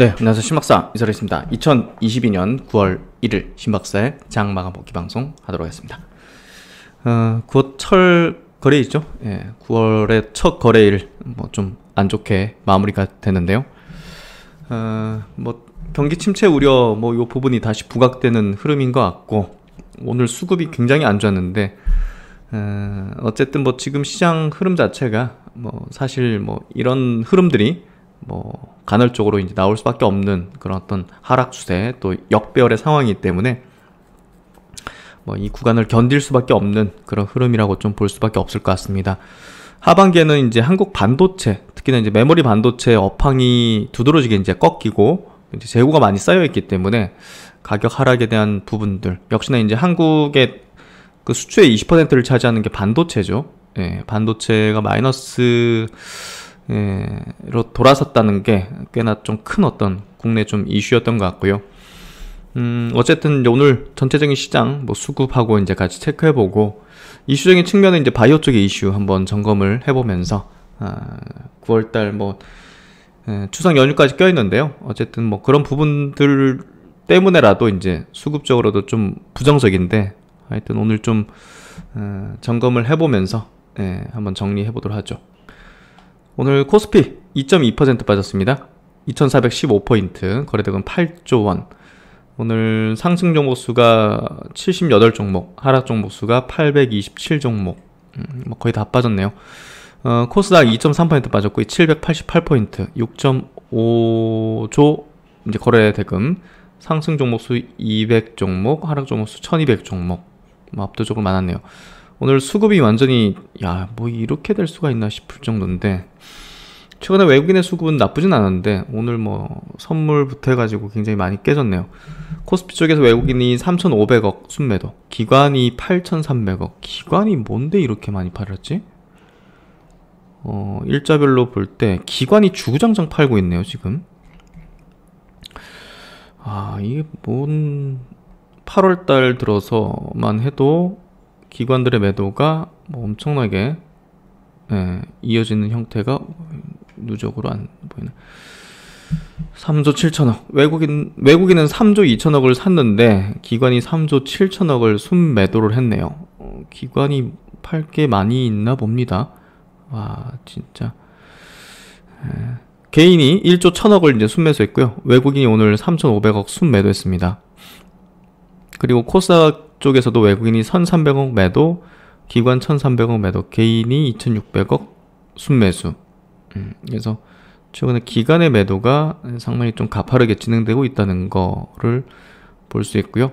네, 안녕하세요. 신박사 이설입니다. 2022년 9월 1일 신박사의 장마감 복귀 방송 하도록 하겠습니다. 어, 곧철 거래일이죠? 예, 9월의 첫 거래일 뭐 좀 안 좋게 마무리가 되는데요. 어, 뭐 경기 침체 우려 뭐요 부분이 다시 부각되는 흐름인 것 같고 오늘 수급이 굉장히 안 좋았는데 어, 어쨌든 뭐 지금 시장 흐름 자체가 뭐 사실 뭐 이런 흐름들이 뭐 간헐적으로 이제 나올 수밖에 없는 그런 어떤 하락 추세 또 역배열의 상황이기 때문에 뭐 이 구간을 견딜 수밖에 없는 그런 흐름이라고 좀 볼 수밖에 없을 것 같습니다. 하반기에는 이제 한국 반도체 특히나 이제 메모리 반도체 업황이 두드러지게 이제 꺾이고 이제 재고가 많이 쌓여 있기 때문에 가격 하락에 대한 부분들 역시나 이제 한국의 그 수출의 20%를 차지하는 게 반도체죠. 예, 반도체가 마이너스 예, 로 돌아섰다는 게 꽤나 좀 큰 어떤 국내 좀 이슈였던 것 같고요. 음, 어쨌든 오늘 전체적인 시장 뭐 수급하고 이제 같이 체크해보고 이슈적인 측면에 이제 바이오 쪽의 이슈 한번 점검을 해보면서 아, 9월달 뭐 에, 예, 추석 연휴까지 껴있는데요. 어쨌든 뭐 그런 부분들 때문에라도 이제 수급적으로도 좀 부정적인데 하여튼 오늘 좀 어, 점검을 해보면서 예, 한번 정리해보도록 하죠. 오늘 코스피 2.2% 빠졌습니다. 2415포인트, 거래대금 8조 원. 오늘 상승 종목 수가 78 종목, 하락 종목 수가 827 종목. 음, 뭐 거의 다 빠졌네요. 어, 코스닥 2.3% 빠졌고 788포인트, 6.5조 이제 거래 대금, 상승 종목 수 200종목, 하락 종목 수 1200종목. 뭐 압도적으로 많았네요. 오늘 수급이 완전히 야, 뭐 이렇게 될 수가 있나 싶을 정도인데 최근에 외국인의 수급은 나쁘진 않은데 오늘 뭐 선물부터 해가지고 굉장히 많이 깨졌네요. 코스피 쪽에서 외국인이 3,500억 순매도, 기관이 8,300억. 기관이 뭔데 이렇게 많이 팔았지? 어, 일자별로 볼 때 기관이 주구장창 팔고 있네요, 지금. 아, 이게 뭔 8월 달 들어서만 해도 기관들의 매도가 뭐 엄청나게 예, 이어지는 형태가 누적으로 안 보이는 3조 7천억. 외국인 외국인은 3조 2천억을 샀는데 기관이 3조 7천억을 순매도를 했네요. 어, 기관이 팔게 많이 있나 봅니다. 와 진짜 에, 개인이 1조 1천억을 이제 순매수했고요. 외국인이 오늘 3,500억 순매도했습니다. 그리고 코스닥 쪽에서도 외국인이 1,300억 매도, 기관 1,300억 매도, 개인이 2,600억 순매수. 음, 그래서 최근에 기간의 매도가 상당히 좀 가파르게 진행되고 있다는 거를 볼 수 있고요.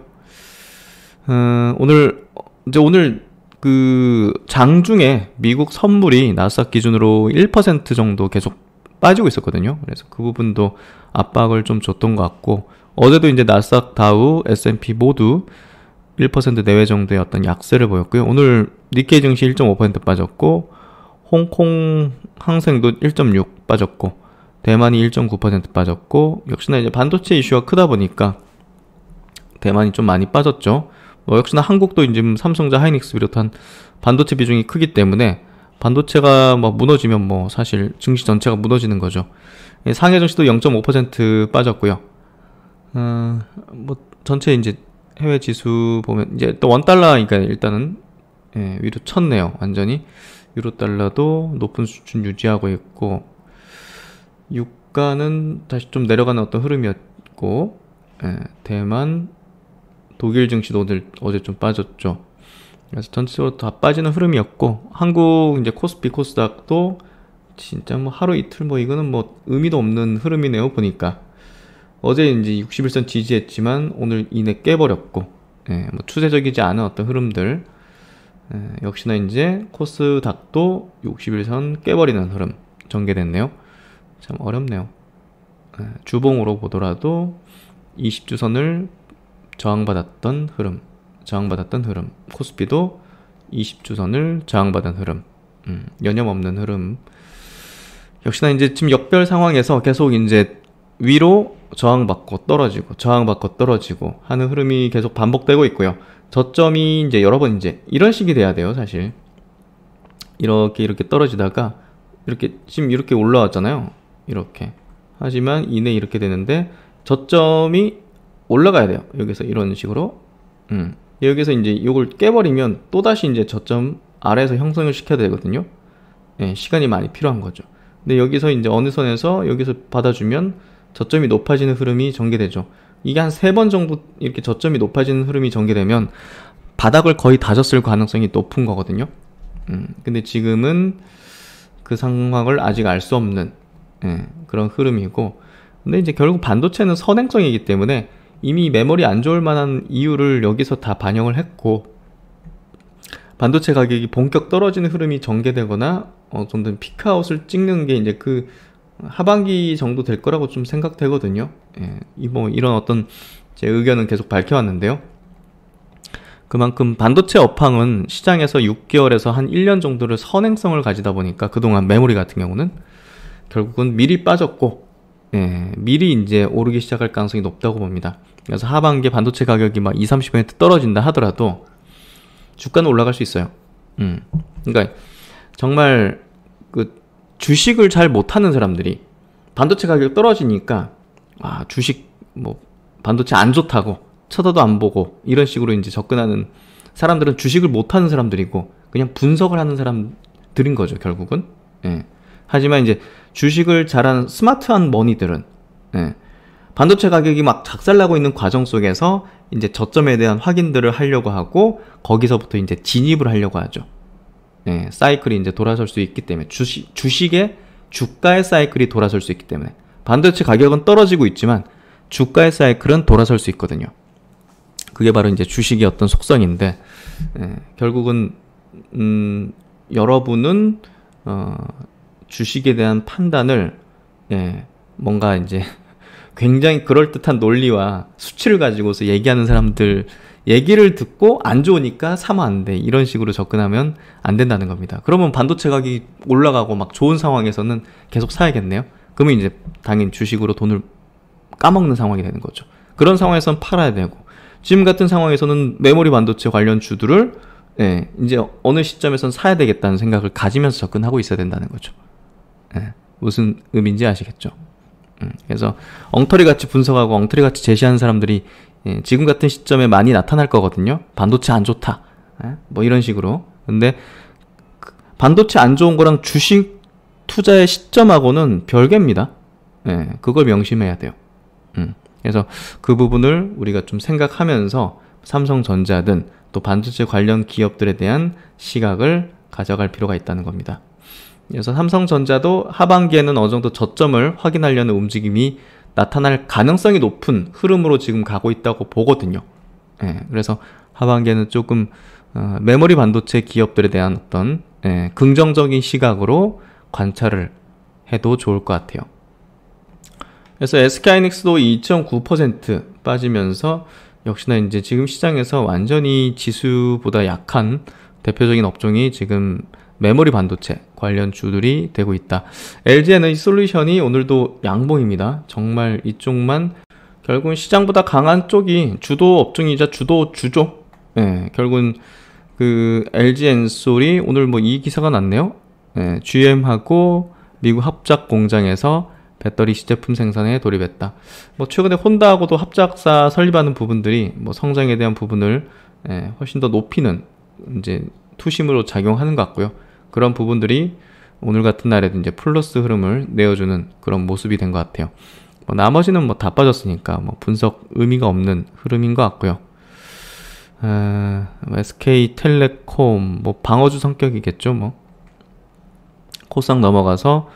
음, 오늘 이제 오늘 그 장중에 미국 선물이 나스닥 기준으로 1% 정도 계속 빠지고 있었거든요. 그래서 그 부분도 압박을 좀 줬던 것 같고 어제도 이제 나스닥 다우, S&P 모두 1% 내외 정도의 어떤 약세를 보였고요. 오늘 니케이 증시 1.5% 빠졌고 홍콩 항생도 1.6 빠졌고 대만이 1.9% 빠졌고 역시나 이제 반도체 이슈가 크다 보니까 대만이 좀 많이 빠졌죠. 뭐 역시나 한국도 이제 삼성자 하이닉스 비롯한 반도체 비중이 크기 때문에 반도체가 막 뭐 무너지면 뭐 사실 증시 전체가 무너지는 거죠. 상해 증시도 0.5% 빠졌고요. 어, 뭐 전체 이제 해외 지수 보면 이제 또원 달러니까 일단은 예, 위로 쳤네요. 완전히 유로 달러도 높은 수준 유지하고 있고 유가는 다시 좀 내려가는 어떤 흐름이었고 예, 대만 독일 증시도 오늘 어제 좀 빠졌죠. 그래서 전체적으로 다 빠지는 흐름이었고 한국 이제 코스피 코스닥도 진짜 뭐 하루 이틀 뭐 이거는 뭐 의미도 없는 흐름이네요 보니까 어제 이제 61선 지지했지만 오늘 이내 깨버렸고 예, 뭐 추세적이지 않은 어떤 흐름들 예, 역시나 이제 코스닥도 61선 깨버리는 흐름 전개됐네요. 참 어렵네요. 예, 주봉으로 보더라도 20주선을 저항받았던 흐름, 저항받았던 흐름, 코스피도 20주선을 저항받은 흐름, 음, 여념없는 흐름. 역시나 이제 지금 역별 상황에서 계속 이제 위로 저항받고 떨어지고 저항받고 떨어지고 하는 흐름이 계속 반복되고 있고요. 저점이 이제 여러 번 이제 이런 식이 돼야 돼요 사실 이렇게 이렇게 떨어지다가 이렇게 지금 이렇게 올라왔잖아요 이렇게 하지만 이내 이렇게 되는데 저점이 올라가야 돼요 여기서 이런 식으로 음. 여기서 이제 이걸 깨버리면 또다시 이제 저점 아래에서 형성을 시켜야 되거든요 예, 시간이 많이 필요한 거죠 근데 여기서 이제 어느 선에서 여기서 받아주면 저점이 높아지는 흐름이 전개되죠 이게 한 세 번 정도 이렇게 저점이 높아지는 흐름이 전개되면 바닥을 거의 다졌을 가능성이 높은 거거든요. 음, 근데 지금은 그 상황을 아직 알 수 없는 예, 그런 흐름이고 근데 이제 결국 반도체는 선행성이기 때문에 이미 메모리 안 좋을 만한 이유를 여기서 다 반영을 했고 반도체 가격이 본격 떨어지는 흐름이 전개되거나 어, 좀더 피크아웃을 찍는 게 이제 그 하반기 정도 될 거라고 좀 생각되거든요. 예, 뭐 이런 어떤 제 의견은 계속 밝혀왔는데요. 그만큼 반도체 업황은 시장에서 6개월에서 한 1년 정도를 선행성을 가지다 보니까 그동안 메모리 같은 경우는 결국은 미리 빠졌고 예, 미리 이제 오르기 시작할 가능성이 높다고 봅니다. 그래서 하반기 반도체 가격이 막 20, 30% 떨어진다 하더라도 주가는 올라갈 수 있어요. 음. 그러니까 정말 그 주식을 잘 못하는 사람들이 반도체 가격 떨어지니까 아 주식 뭐 반도체 안 좋다고 쳐다도 안 보고 이런 식으로 이제 접근하는 사람들은 주식을 못하는 사람들이고 그냥 분석을 하는 사람들인 거죠 결국은 예. 하지만 이제 주식을 잘하는 스마트한 머니들은 예. 반도체 가격이 막 작살나고 있는 과정 속에서 이제 저점에 대한 확인들을 하려고 하고 거기서부터 이제 진입을 하려고 하죠 예, 사이클이 이제 돌아설 수 있기 때문에 주식 주식의 주가의 사이클이 돌아설 수 있기 때문에 반도체 가격은 떨어지고 있지만 주가의 사이클은 돌아설 수 있거든요. 그게 바로 이제 주식의 어떤 속성인데 예, 결국은 음, 여러분은 어, 주식에 대한 판단을 예, 뭔가 이제 굉장히 그럴듯한 논리와 수치를 가지고서 얘기하는 사람들 얘기를 듣고 안 좋으니까 사면 안 돼. 이런 식으로 접근하면 안 된다는 겁니다. 그러면 반도체 가격이 올라가고 막 좋은 상황에서는 계속 사야겠네요. 그러면 이제 당연히 주식으로 돈을 까먹는 상황이 되는 거죠. 그런 상황에선 팔아야 되고 지금 같은 상황에서는 메모리 반도체 관련 주들을 예, 이제 어느 시점에선 사야 되겠다는 생각을 가지면서 접근하고 있어야 된다는 거죠. 예, 무슨 의미인지 아시겠죠? 음, 그래서 엉터리 같이 분석하고 엉터리 같이 제시하는 사람들이 예, 지금 같은 시점에 많이 나타날 거거든요. 반도체 안 좋다. 예? 뭐 이런 식으로. 근데 그 반도체 안 좋은 거랑 주식 투자의 시점하고는 별개입니다. 예, 그걸 명심해야 돼요. 음. 그래서 그 부분을 우리가 좀 생각하면서 삼성전자든 또 반도체 관련 기업들에 대한 시각을 가져갈 필요가 있다는 겁니다. 그래서 삼성전자도 하반기에는 어느 정도 저점을 확인하려는 움직임이 나타날 가능성이 높은 흐름으로 지금 가고 있다고 보거든요. 예, 그래서 하반기에는 조금 어, 메모리 반도체 기업들에 대한 어떤 예, 긍정적인 시각으로 관찰을 해도 좋을 것 같아요. 그래서 SK하이닉스도 2.9% 빠지면서 역시나 이제 지금 시장에서 완전히 지수보다 약한 대표적인 업종이 지금 메모리 반도체 관련 주들이 되고 있다. LG 에너지 솔루션이 오늘도 양봉입니다. 정말 이쪽만 결국은 시장보다 강한 쪽이 주도 업종이자 주도 주죠. 예, 결국은 그 LG 엔솔이 오늘 뭐 이 기사가 났네요. 예, GM하고 미국 합작 공장에서 배터리 시제품 생산에 돌입했다. 뭐 최근에 혼다하고도 합작사 설립하는 부분들이 뭐 성장에 대한 부분을 예, 훨씬 더 높이는 이제 투심으로 작용하는 것 같고요. 그런 부분들이 오늘 같은 날에도 이제 플러스 흐름을 내어주는 그런 모습이 된 것 같아요. 뭐 나머지는 뭐 다 빠졌으니까 뭐 분석 의미가 없는 흐름인 것 같고요. 아, 뭐 SK 텔레콤 뭐 방어주 성격이겠죠 뭐 코상 넘어가서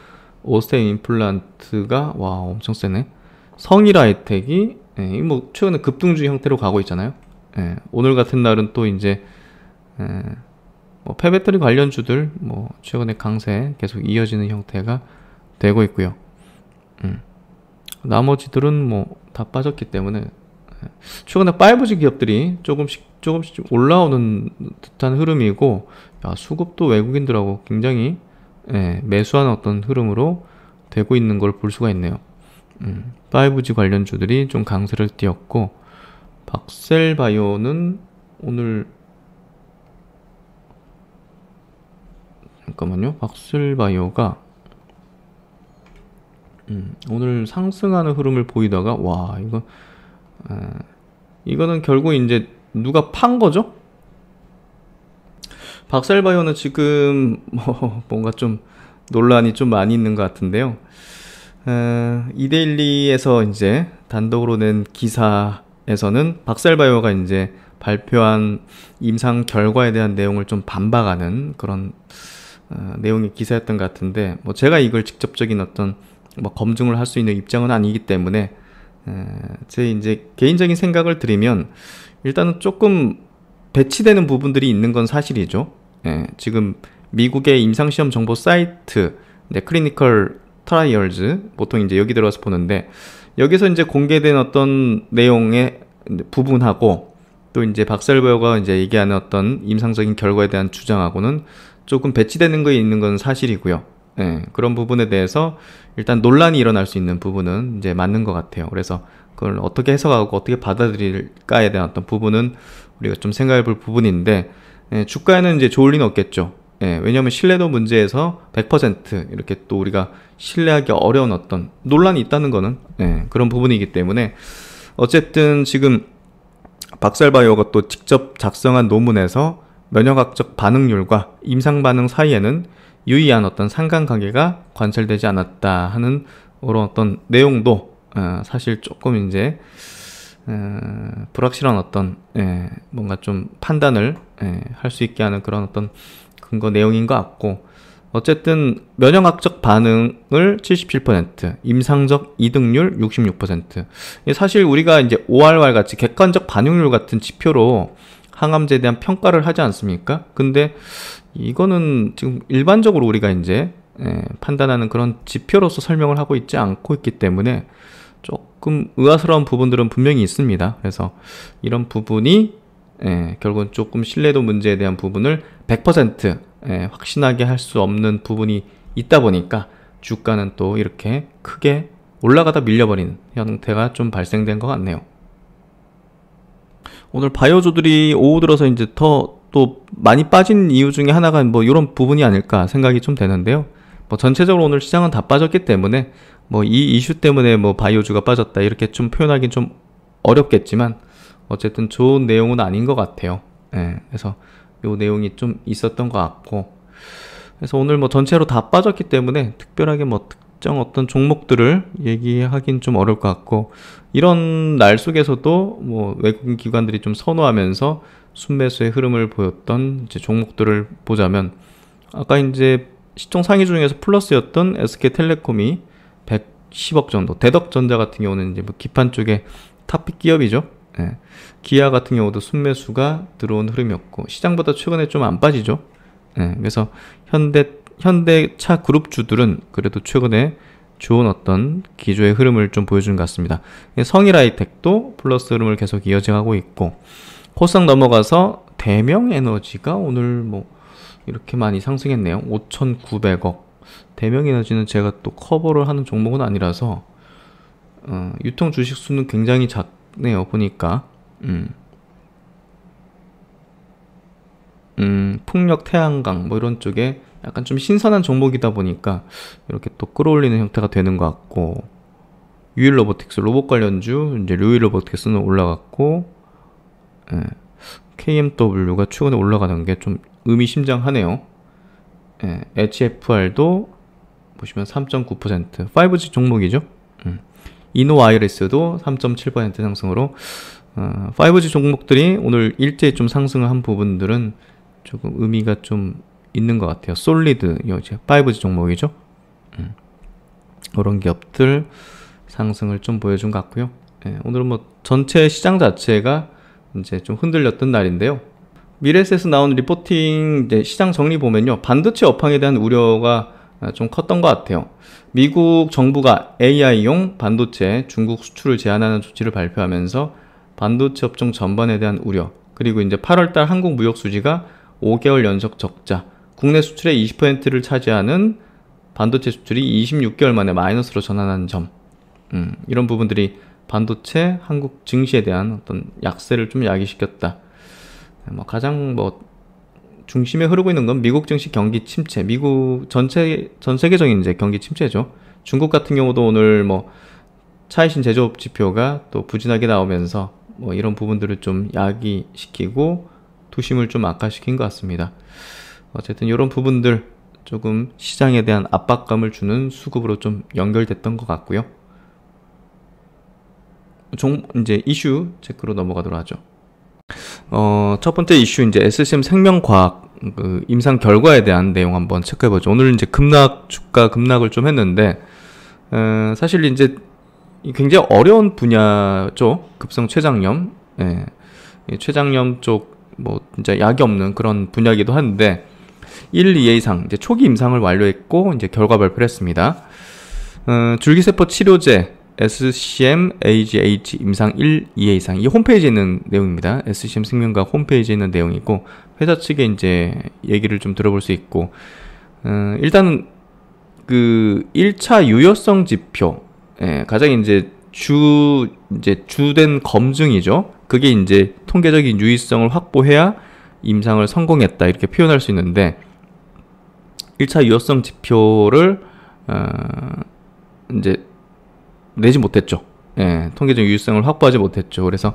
오스테 임플란트가 와 엄청 세네 성일아혜택이 예, 뭐 최근에 급등주 형태로 가고 있잖아요. 예, 오늘 같은 날은 또 이제 예, 뭐 폐배터리 관련주들 뭐 최근에 강세 계속 이어지는 형태가 되고 있고요. 음. 나머지들은 뭐 다 빠졌기 때문에 예. 최근에 5G 기업들이 조금씩 조금씩 올라오는 듯한 흐름이고 야, 수급도 외국인들하고 굉장히 예, 매수하는 어떤 흐름으로 되고 있는 걸 볼 수가 있네요. 음, 5G 관련주들이 좀 강세를 띄었고 박셀바이오는 오늘 잠깐만요. 박술바이오가 음, 오늘 상승하는 흐름을 보이다가 와 이거 아, 이거는 결국 이제 누가 판 거죠? 박살바이오는 지금 뭐 뭔가 좀 논란이 좀 많이 있는 것 같은데요. 아, 이데일리에서 이제 단독으로 낸 기사에서는 박살바이오가 이제 발표한 임상 결과에 대한 내용을 좀 반박하는 그런 어, 내용의 기사였던 것 같은데 뭐 제가 이걸 직접적인 어떤 뭐 검증을 할 수 있는 입장은 아니기 때문에 제 이제 개인적인 생각을 드리면 일단은 조금 배치되는 부분들이 있는 건 사실이죠. 예, 지금 미국의 임상시험 정보 사이트 네, 클리니컬 트라이얼즈 보통 이제 여기 들어가서 보는데 여기서 이제 공개된 어떤 내용의 부분하고 또 이제 박살배가 이제 얘기하는 어떤 임상적인 결과에 대한 주장하고는 조금 배치되는 거 있는 건 사실이고요. 예, 그런 부분에 대해서 일단 논란이 일어날 수 있는 부분은 이제 맞는 것 같아요. 그래서 그걸 어떻게 해석하고 어떻게 받아들일까에 대한 어떤 부분은 우리가 좀 생각해 볼 부분인데, 예, 주가에는 이제 좋을 리는 없겠죠. 예, 왜냐면 신뢰도 문제에서 100% 이렇게 또 우리가 신뢰하기 어려운 어떤 논란이 있다는 거는 예, 그런 부분이기 때문에 어쨌든 지금 박살바이오가 또 직접 작성한 논문에서 면역학적 반응률과 임상 반응 사이에는 유의한 어떤 상관관계가 관찰되지 않았다 하는 그런 어떤 내용도 어, 사실 조금 이제 어, 불확실한 어떤 예, 뭔가 좀 판단을 예, 할수 있게 하는 그런 어떤 근거 내용인 것 같고 어쨌든 면역학적 반응을 77%, 임상적 이득률 66%. 사실 우리가 이제 ORR 같이 객관적 반응률 같은 지표로 항암제에 대한 평가를 하지 않습니까? 근데 이거는 지금 일반적으로 우리가 이제 예, 판단하는 그런 지표로서 설명을 하고 있지 않고 있기 때문에 조금 의아스러운 부분들은 분명히 있습니다. 그래서 이런 부분이 예, 결국은 조금 신뢰도 문제에 대한 부분을 100% 예, 확신하게 할 수 없는 부분이 있다 보니까 주가는 또 이렇게 크게 올라가다 밀려버린 형태가 좀 발생된 것 같네요. 오늘 바이오주들이 오후 들어서 이제 더 또 많이 빠진 이유 중에 하나가 뭐 이런 부분이 아닐까 생각이 좀 되는데요. 뭐 전체적으로 오늘 시장은 다 빠졌기 때문에 뭐 이 이슈 때문에 뭐 바이오주가 빠졌다 이렇게 좀 표현하긴 좀 어렵겠지만 어쨌든 좋은 내용은 아닌 것 같아요. 예, 그래서 요 내용이 좀 있었던 것 같고 그래서 오늘 뭐 전체로 다 빠졌기 때문에 특별하게 뭐 특정 어떤 종목들을 얘기하긴 좀 어려울 것 같고 이런 날 속에서도 뭐 외국인 기관들이 좀 선호하면서 순매수의 흐름을 보였던 이제 종목들을 보자면 아까 이제 시총 상위 중에서 플러스였던 SK텔레콤이 110억 정도, 대덕전자 같은 경우는 이제 뭐 기판 쪽에 탑픽 기업이죠. 예. 기아 같은 경우도 순매수가 들어온 흐름이었고 시장보다 최근에 좀 안 빠지죠. 예. 그래서 현대 현대차 그룹주들은 그래도 최근에 좋은 어떤 기조의 흐름을 좀 보여주는 것 같습니다. 예, 성일아이텍도 플러스 흐름을 계속 이어지고 있고 코스닥 넘어가서 대명에너지가 오늘 뭐 이렇게 많이 상승했네요. 5,900억. 대명에너지는 제가 또 커버를 하는 종목은 아니라서 어, 유통 주식 수는 굉장히 작네요. 보니까 음. 음, 풍력 태양광 뭐 이런 쪽에 약간 좀 신선한 종목이다 보니까 이렇게 또 끌어올리는 형태가 되는 것 같고 유일 로보틱스 로봇 관련주 이제 루일 로보틱스는 올라갔고 예. KMW가 최근에 올라가는 게 좀 의미심장하네요. 예. HFR도 보시면 3.9% 5G 종목이죠. 음. 이노와이리스도3.7% 상승으로 어, 5G 종목들이 오늘 일제히 좀 상승을 한 부분들은 조금 의미가 좀 있는 것 같아요. 솔리드, 이 5G 종목이죠. 음. 그런 기업들 상승을 좀 보여준 것 같고요. 예, 오늘은 뭐 전체 시장 자체가 이제 좀 흔들렸던 날인데요. 미래셋에서 나온 리포팅 시장 정리 보면요. 반도체 업황에 대한 우려가 좀 컸던 것 같아요. 미국 정부가 AI용 반도체 중국 수출을 제한하는 조치를 발표하면서 반도체 업종 전반에 대한 우려, 그리고 이제 8월달 한국 무역 수지가 5개월 연속 적자, 국내 수출의 20%를 차지하는 반도체 수출이 26개월 만에 마이너스로 전환한 점 음, 이런 부분들이 반도체 한국 증시에 대한 어떤 약세를 좀 야기시켰다. 네, 뭐 가장 뭐 중심에 흐르고 있는 건 미국 증시 경기 침체, 미국 전체 전 세계적인 이제 경기 침체죠. 중국 같은 경우도 오늘 뭐 차이신 제조업 지표가 또 부진하게 나오면서 뭐 이런 부분들을 좀 야기시키고 투심을좀 악화시킨 것 같습니다. 어쨌든 이런 부분들 조금 시장에 대한 압박감을 주는 수급으로 좀 연결됐던 것 같고요. 종, 이제 이슈 체크로 넘어가도록 하죠. 어, 첫 번째 이슈 이제 SCM 생명과학 그 임상 결과에 대한 내용 한번 체크해 보죠. 오늘 이제 급락 주가 급락을 좀 했는데 어, 사실 이제 굉장히 어려운 분야죠. 급성 췌장염. 예. 췌장염 쪽뭐 진짜 약이 없는 그런 분야기도 한데 1, 2회 이상 이제 초기 임상을 완료했고 이제 결과 발표를 했습니다. 음, 줄기세포 치료제 SCM AGH 임상 1, 2회 이상 이 홈페이지에 있는 내용입니다. SCM 생명과학 홈페이지에 있는 내용이고 회사 측에 이제 얘기를 좀 들어볼 수 있고 음, 어, 일단그 1차 유효성 지표 예, 가장 이제 주 이제 주된 검증이죠. 그게 이제 통계적인 유의성을 확보해야 임상을 성공했다 이렇게 표현할 수 있는데 1차 유효성 지표를 어, 이제 내지 못했죠. 예, 통계적 유효성을 확보하지 못했죠. 그래서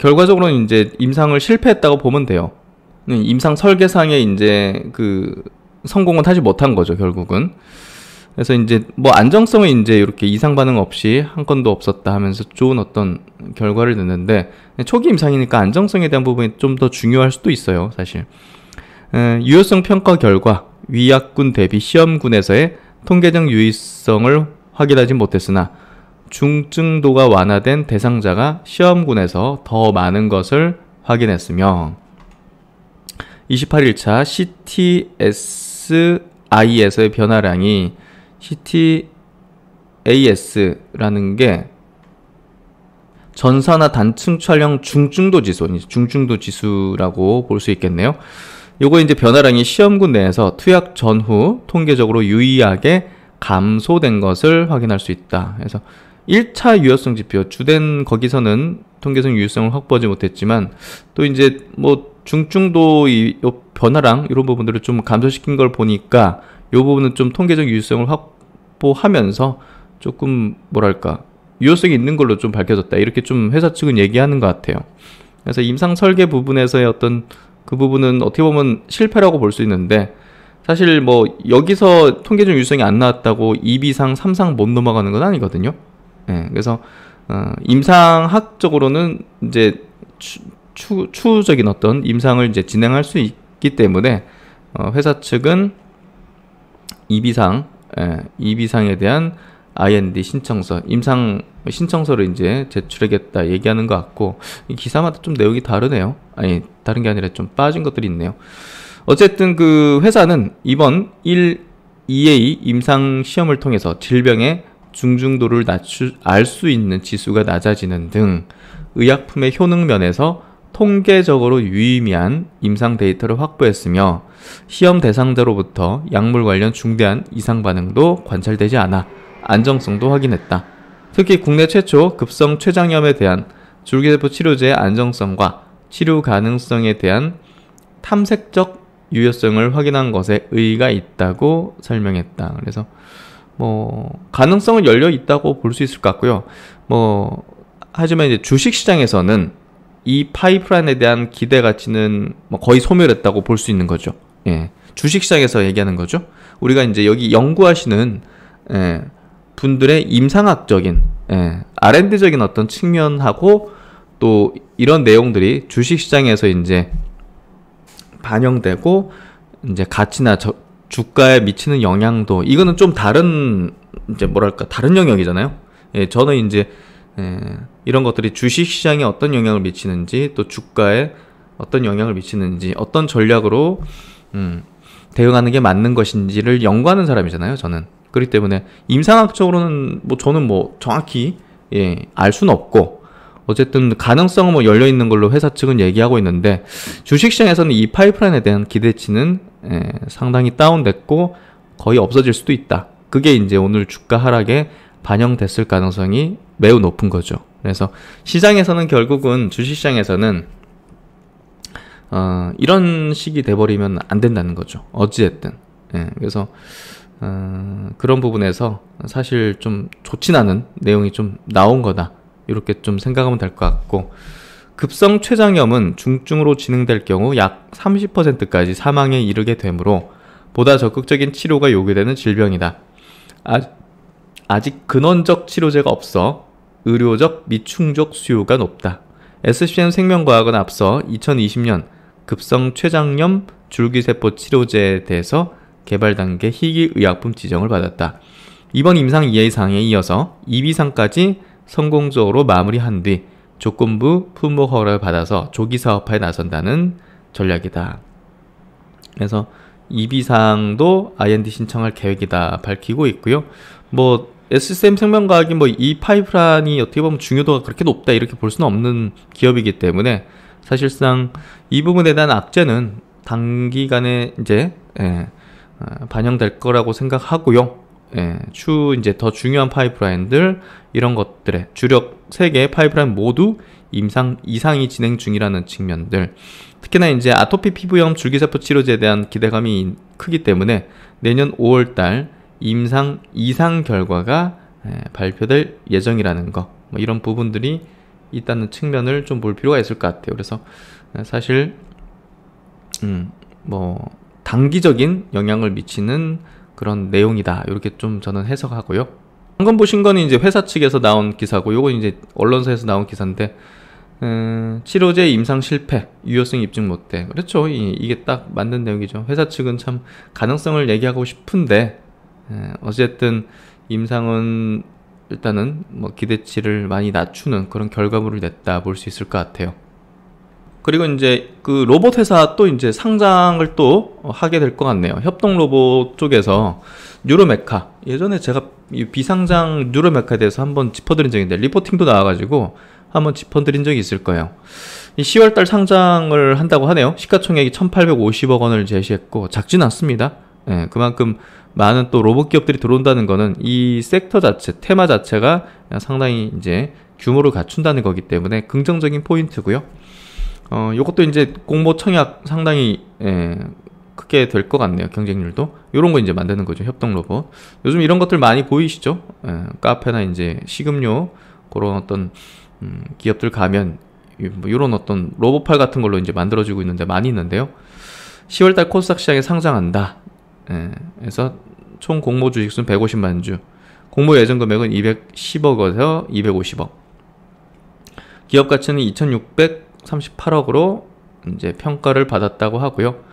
결과적으로는 이제 임상을 실패했다고 보면 돼요. 음, 임상 설계상에 이제 그 성공은 하지 못한 거죠, 결국은. 그래서 이제 뭐안정성은 이제 이렇게 이상 반응 없이 한 건도 없었다 하면서 좋은 어떤 결과를 냈는데 초기 임상이니까 안정성에 대한 부분이 좀 더 중요할 수도 있어요 사실 유효성 평가 결과 위약군 대비 시험군에서의 통계적 유의성을 확인하지 못했으나 중증도가 완화된 대상자가 시험군에서 더 많은 것을 확인했으며 28일차 CTSI에서의 변화량이 CTAS라는 게 전사나 단층 촬영 중증도 지수, 중증도 지수라고 볼 수 있겠네요. 요거 이제 변화량이 시험군 내에서 투약 전후 통계적으로 유의하게 감소된 것을 확인할 수 있다. 그래서 1차 유효성 지표, 주된 거기서는 통계성 유효성을 확보하지 못했지만 또 이제 뭐 중증도 이, 변화량 이런 부분들을 좀 감소시킨 걸 보니까 이 부분은 좀 통계적 유효성을 확보하면서 조금 뭐랄까 유효성이 있는 걸로 좀 밝혀졌다 이렇게 좀 회사 측은 얘기하는 것 같아요. 그래서 임상 설계 부분에서의 어떤 그 부분은 어떻게 보면 실패라고 볼 수 있는데 사실 뭐 여기서 통계적 유효성이 안 나왔다고 2비상, 3상 못 넘어가는 건 아니거든요. 네, 그래서 어, 임상학적으로는 이제 추, 추후적인 어떤 임상을 이제 진행할 수 있기 때문에 어, 회사 측은 2비상, 예, 2비상에 대한 IND 신청서, 임상 신청서를 이제 제출하겠다 얘기하는 것 같고 기사마다 좀 내용이 다르네요. 아니 다른 게 아니라 좀 빠진 것들이 있네요. 어쨌든 그 회사는 이번 1 2 a 임상 시험을 통해서 질병의 중증도를 낮추 알수 있는 지수가 낮아지는 등 의약품의 효능 면에서 통계적으로 유의미한 임상 데이터를 확보했으며 시험 대상자로부터 약물 관련 중대한 이상 반응도 관찰되지 않아 안정성도 확인했다. 특히 국내 최초 급성 췌장염에 대한 줄기세포 치료제의 안정성과 치료 가능성에 대한 탐색적 유효성을 확인한 것에 의의가 있다고 설명했다. 그래서 뭐 가능성은 열려 있다고 볼 수 있을 것 같고요. 뭐 하지만 이제 주식 시장에서는 이 파이프라인에 대한 기대 가치는 뭐 거의 소멸했다고 볼 수 있는 거죠. 예. 주식시장에서 얘기하는 거죠. 우리가 이제 여기 연구하시는 예, 분들의 임상학적인 예, R&D적인 어떤 측면하고 또 이런 내용들이 주식시장에서 이제 반영되고 이제 가치나 저, 주가에 미치는 영향도 이거는 좀 다른 이제 뭐랄까 다른 영역이잖아요. 예, 저는 이제 예. 이런 것들이 주식시장에 어떤 영향을 미치는지 또 주가에 어떤 영향을 미치는지 어떤 전략으로 음, 대응하는 게 맞는 것인지를 연구하는 사람이잖아요 저는 그렇기 때문에 임상학적으로는 뭐 저는 뭐 정확히 예, 알 수는 없고 어쨌든 가능성은 뭐 열려 있는 걸로 회사 측은 얘기하고 있는데 주식시장에서는 이 파이프라인에 대한 기대치는 예, 상당히 다운됐고 거의 없어질 수도 있다 그게 이제 오늘 주가 하락에 반영됐을 가능성이 매우 높은 거죠. 그래서 시장에서는 결국은 주식시장에서는 어, 이런 식이 돼버리면 안 된다는 거죠. 어찌됐든. 예, 그래서 어, 그런 부분에서 사실 좀 좋진 않은 내용이 좀 나온 거다. 이렇게 좀 생각하면 될 것 같고 급성 췌장염은 중증으로 진행될 경우 약 30%까지 사망에 이르게 되므로 보다 적극적인 치료가 요구되는 질병이다. 아, 아직 근원적 치료제가 없어 의료적 미충족 수요가 높다. SCM 생명과학은 앞서 2020년 급성 췌장염 줄기세포 치료제에 대해서 개발 단계 희귀 의약품 지정을 받았다. 이번 임상 2상에 이어서 2B상까지 성공적으로 마무리한 뒤 조건부 품목 허가를 받아서 조기 사업화에 나선다는 전략이다. 그래서 2B상도 IND 신청할 계획이다 밝히고 있고요. 뭐 SCM 생명과학이 뭐 이 파이프라인이 어떻게 보면 중요도가 그렇게 높다 이렇게 볼 수는 없는 기업이기 때문에 사실상 이 부분에 대한 악재는 단기간에 이제 예, 어, 반영될 거라고 생각하고요. 예, 추 이제 더 중요한 파이프라인들 이런 것들의 주력 세 개의 파이프라인 모두 임상 이상이 진행 중이라는 측면들 특히나 이제 아토피 피부염 줄기세포 치료제에 대한 기대감이 크기 때문에 내년 5월달 임상 이상 결과가 예, 발표될 예정이라는 거 뭐 이런 부분들이 있다는 측면을 좀 볼 필요가 있을 것 같아요. 그래서 예, 사실 음, 뭐 단기적인 영향을 미치는 그런 내용이다. 이렇게 좀 저는 해석하고요. 방금 보신 거는 이제 회사 측에서 나온 기사고 요건 이제 언론사에서 나온 기사인데 음, 치료제 임상 실패, 유효성 입증 못돼. 그렇죠. 이, 게딱 맞는 내용이죠. 회사 측은 참 가능성을 얘기하고 싶은데 예, 어쨌든 임상은 일단은 뭐 기대치를 많이 낮추는 그런 결과물을 냈다 볼 수 있을 것 같아요. 그리고 이제 그 로봇 회사 또 이제 상장을 또 하게 될 것 같네요. 협동 로봇 쪽에서 뉴로메카 예전에 제가 비상장 뉴로메카에 대해서 한번 짚어드린 적이 있는데 리포팅도 나와가지고 한번 짚어드린 적이 있을 거예요. 10월달 상장을 한다고 하네요. 시가총액이 1,850억 원을 제시했고 작진 않습니다. 예, 그만큼 많은 또 로봇 기업들이 들어온다는 거는 이 섹터 자체, 테마 자체가 상당히 이제 규모를 갖춘다는 거기 때문에 긍정적인 포인트고요. 어, 요것도 이제 공모 청약 상당히 예, 크게 될 것 같네요. 경쟁률도. 이런 거 이제 만드는 거죠. 협동 로봇. 요즘 이런 것들 많이 보이시죠? 예, 카페나 이제 식음료 그런 어떤 음, 기업들 가면 이런 뭐 어떤 로봇팔 같은 걸로 이제 만들어지고 있는데 많이 있는데요. 10월달 코스닥 시장에 상장한다. 예, 서총 공모 주식수는 150만 주, 공모 예정 금액은 210억에서 250억. 기업 가치는 2,638억으로 이제 평가를 받았다고 하고요.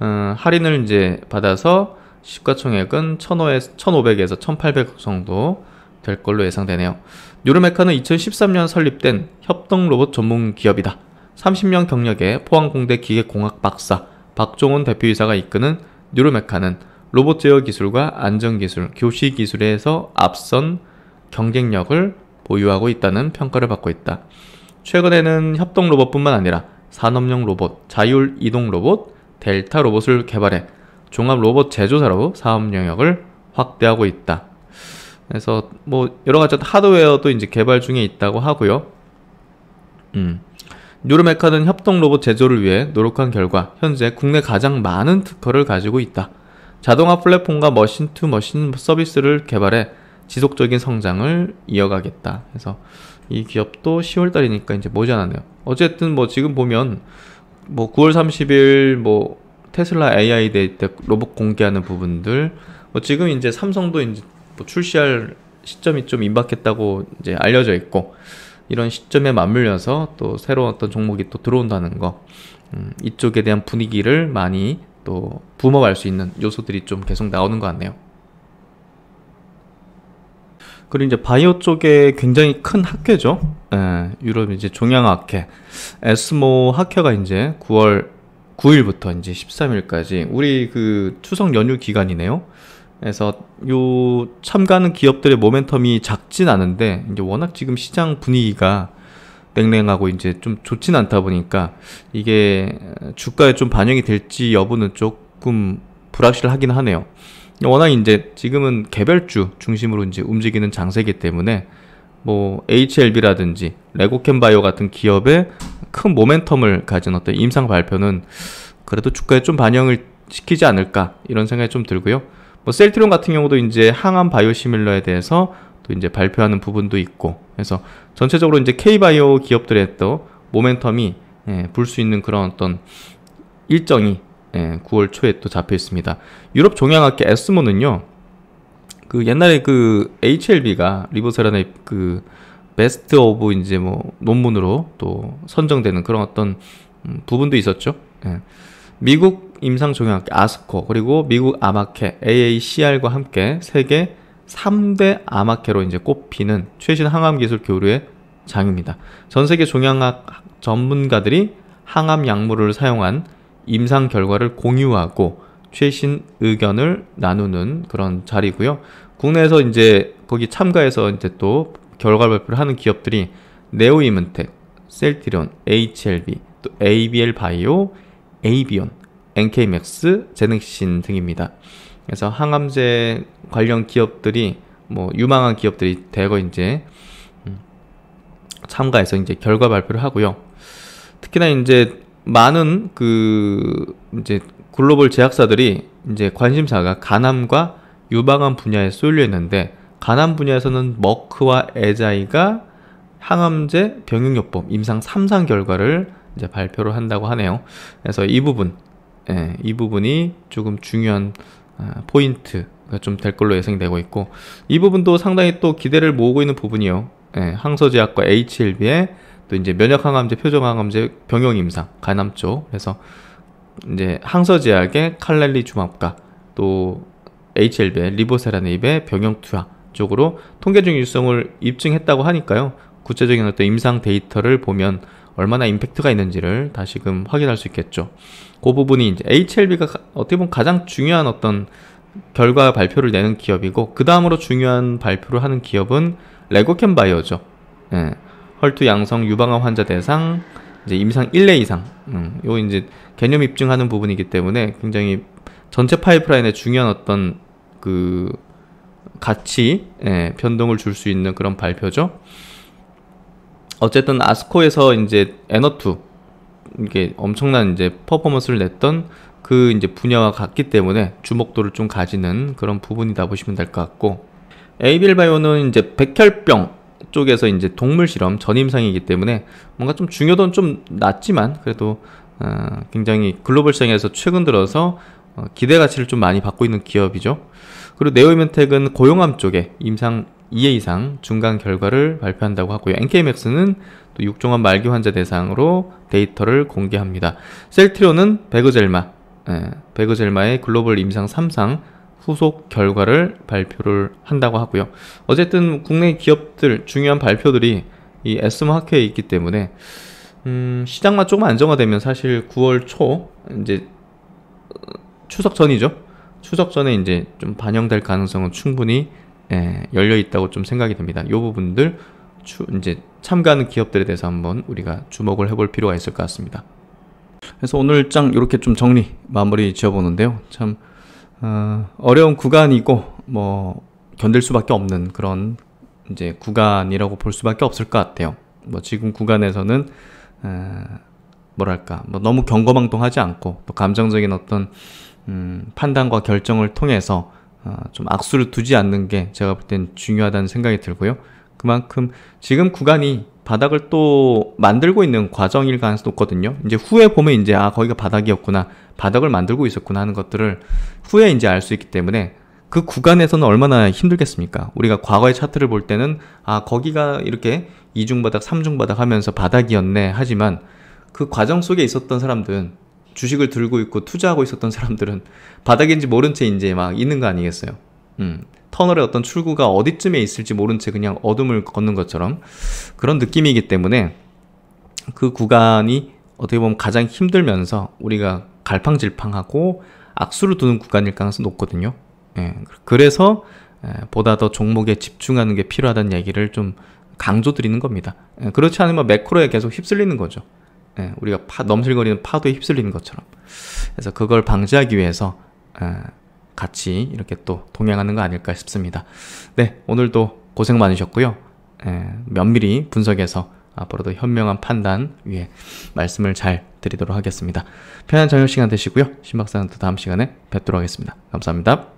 음, 할인을 이제 받아서 시가총액은 1,500에서 1,800억 정도 될 걸로 예상되네요. 뉴르메카는 2013년 설립된 협동 로봇 전문 기업이다. 30년 경력의 포항공대 기계공학 박사 박종훈 대표이사가 이끄는 뉴르메카는 로봇 제어 기술과 안전 기술, 교시 기술에서 앞선 경쟁력을 보유하고 있다는 평가를 받고 있다. 최근에는 협동 로봇뿐만 아니라 산업용 로봇, 자율 이동 로봇, 델타 로봇을 개발해 종합 로봇 제조사로 사업 영역을 확대하고 있다. 그래서 뭐 여러 가지 하드웨어도 이제 개발 중에 있다고 하고요. 음. 뉴르메카는 협동 로봇 제조를 위해 노력한 결과 현재 국내 가장 많은 특허를 가지고 있다. 자동화 플랫폼과 머신 투 머신 서비스를 개발해 지속적인 성장을 이어가겠다. 그래서 이 기업도 10월 달이니까 이제 모자라네요. 어쨌든 뭐 지금 보면 뭐 9월 30일 뭐 테슬라 AI 데이 때 로봇 공개하는 부분들 뭐 지금 이제 삼성도 이제 뭐 출시할 시점이 좀 임박했다고 이제 알려져 있고 이런 시점에 맞물려서 또 새로운 어떤 종목이 또 들어온다는 거 음, 이쪽에 대한 분위기를 많이 또 붐업할 수 있는 요소들이 좀 계속 나오는 것 같네요. 그리고 이제 바이오 쪽에 굉장히 큰 학회죠. 예, 유럽 이제 종양 학회, 에스모 학회가 이제 9월 9일부터 이제 13일까지 우리 그 추석 연휴 기간이네요. 그래서 요 참가하는 기업들의 모멘텀이 작진 않은데 이제 워낙 지금 시장 분위기가 냉랭하고 이제 좀 좋진 않다 보니까 이게 주가에 좀 반영이 될지 여부는 조금 불확실하긴 하네요. 워낙 이제 지금은 개별주 중심으로 이제 움직이는 장세기 때문에 뭐 HLB라든지 레고캠바이오 같은 기업의 큰 모멘텀을 가진 어떤 임상 발표는 그래도 주가에 좀 반영을 시키지 않을까 이런 생각이 좀 들고요. 뭐 셀트론 같은 경우도 이제 항암 바이오시밀러에 대해서 또 이제 발표하는 부분도 있고 그래서 전체적으로 이제 K바이오 기업들의 또 모멘텀이 예, 불 수 있는 그런 어떤 일정이 예, 9월 초에 또 잡혀 있습니다. 유럽 종양학계 에스모는요. 그 옛날에 그 HLB가 리보세란의 그 베스트 오브 이제 뭐 논문으로 또 선정되는 그런 어떤 음, 부분도 있었죠. 예. 미국 임상종양학계 아스코 그리고 미국 아마케 AACR과 함께 세계 3대 아마케로 이제 꼽히는 최신 항암 기술 교류의 장입니다. 전 세계 종양학 전문가들이 항암 약물을 사용한 임상 결과를 공유하고 최신 의견을 나누는 그런 자리고요. 국내에서 이제 거기 참가해서 이제 또 결과 발표를 하는 기업들이 네오이문텍, 셀티론, HLB, 또 ABL 바이오, 에이비온, NK맥스, 제넥신 등입니다. 그래서 항암제 관련 기업들이 뭐 유망한 기업들이 대거 이제 음, 참가해서 이제 결과 발표를 하고요. 특히나 이제 많은 그 이제 글로벌 제약사들이 이제 관심사가 간암과 유방암 분야에 쏠려 있는데 간암 분야에서는 머크와 에자이가 항암제 병용요법 임상 3상 결과를 이제 발표를 한다고 하네요. 그래서 이 부분, 예, 이 부분이 조금 중요한 아, 포인트가 좀 될 걸로 예상되고 있고 이 부분도 상당히 또 기대를 모으고 있는 부분이요. 예, 항소제약과 HLB의 또 이제 면역항암제, 표정항암제 병용 임상, 간암쪽. 그래서 이제 항서제약의 칼렐리주맙과 또 HLB의 리보세라닙의 네 병용투하 쪽으로 통계적 유성을 입증했다고 하니까요. 구체적인 어떤 임상 데이터를 보면 얼마나 임팩트가 있는지를 다시금 확인할 수 있겠죠. 그 부분이 이제 HLB가 어떻게 보면 가장 중요한 어떤 결과 발표를 내는 기업이고 그 다음으로 중요한 발표를 하는 기업은 레고캠 바이오죠. 예. 헐투 양성 유방암 환자 대상 이제 임상 1례 이상 음, 요 이제 개념 입증하는 부분이기 때문에 굉장히 전체 파이프라인에 중요한 어떤 그 가치 예, 변동을 줄 수 있는 그런 발표죠. 어쨌든 아스코에서 이제 에너투 이게 엄청난 이제 퍼포먼스를 냈던 그 이제 분야와 같기 때문에 주목도를 좀 가지는 그런 부분이다 보시면 될 것 같고 에이빌 바이오는 이제 백혈병 쪽에서 이제 동물 실험 전임상이기 때문에 뭔가 좀 중요도는 좀 낮지만 그래도 어, 굉장히 글로벌 시장에서 최근 들어서 어, 기대 가치를 좀 많이 받고 있는 기업이죠. 그리고 네오이멘텍은 고용암 쪽에 임상 2회 이상 중간 결과를 발표한다고 하고요. n k m x 는또 육종합 말기 환자 대상으로 데이터를 공개합니다. 셀트리온은 베그젤마, 예, 베그젤마의 글로벌 임상 3상 후속 결과를 발표를 한다고 하고요. 어쨌든 국내 기업들 중요한 발표들이 이 에스마 학회에 있기 때문에 음, 시장만 조금 안정화되면 사실 9월 초 이제 추석 전이죠. 추석 전에 이제 좀 반영될 가능성은 충분히 예, 열려 있다고 좀 생각이 됩니다. 요 부분들 추, 이제 참가하는 기업들에 대해서 한번 우리가 주목을 해볼 필요가 있을 것 같습니다. 그래서 오늘 장 이렇게 좀 정리 마무리 지어보는데요. 참 어, 어려운 구간이고 뭐 견딜 수밖에 없는 그런 이제 구간이라고 볼 수밖에 없을 것 같아요. 뭐 지금 구간에서는 어, 뭐랄까 뭐 너무 경거망동하지 않고 또 감정적인 어떤 음, 판단과 결정을 통해서 어, 좀 악수를 두지 않는 게 제가 볼 땐 중요하다는 생각이 들고요. 그만큼 지금 구간이 바닥을 또 만들고 있는 과정일 가능성이 높거든요. 이제 후에 보면 이제 아 거기가 바닥이었구나 바닥을 만들고 있었구나 하는 것들을 후에 이제 알 수 있기 때문에 그 구간에서는 얼마나 힘들겠습니까? 우리가 과거의 차트를 볼 때는 아 거기가 이렇게 이중바닥 삼중바닥 하면서 바닥이었네 하지만 그 과정 속에 있었던 사람들은 주식을 들고 있고 투자하고 있었던 사람들은 바닥인지 모른 채 이제 막 있는 거 아니겠어요? 음, 터널의 어떤 출구가 어디쯤에 있을지 모른 채 그냥 어둠을 걷는 것처럼 그런 느낌이기 때문에 그 구간이 어떻게 보면 가장 힘들면서 우리가 갈팡질팡하고 악수를 두는 구간일 가능성이 높거든요. 예, 그래서 예, 보다 더 종목에 집중하는 게 필요하다는 얘기를 좀 강조드리는 겁니다. 예, 그렇지 않으면 매크로에 계속 휩쓸리는 거죠. 예, 우리가 파, 넘실거리는 파도에 휩쓸리는 것처럼. 그래서 그걸 방지하기 위해서 예, 같이 이렇게 또 동행하는 거 아닐까 싶습니다. 네, 오늘도 고생 많으셨고요. 에, 예, 면밀히 분석해서 앞으로도 현명한 판단 위에 말씀을 잘 드리도록 하겠습니다. 편한 저녁 시간 되시고요. 신박사는 또 다음 시간에 뵙도록 하겠습니다. 감사합니다.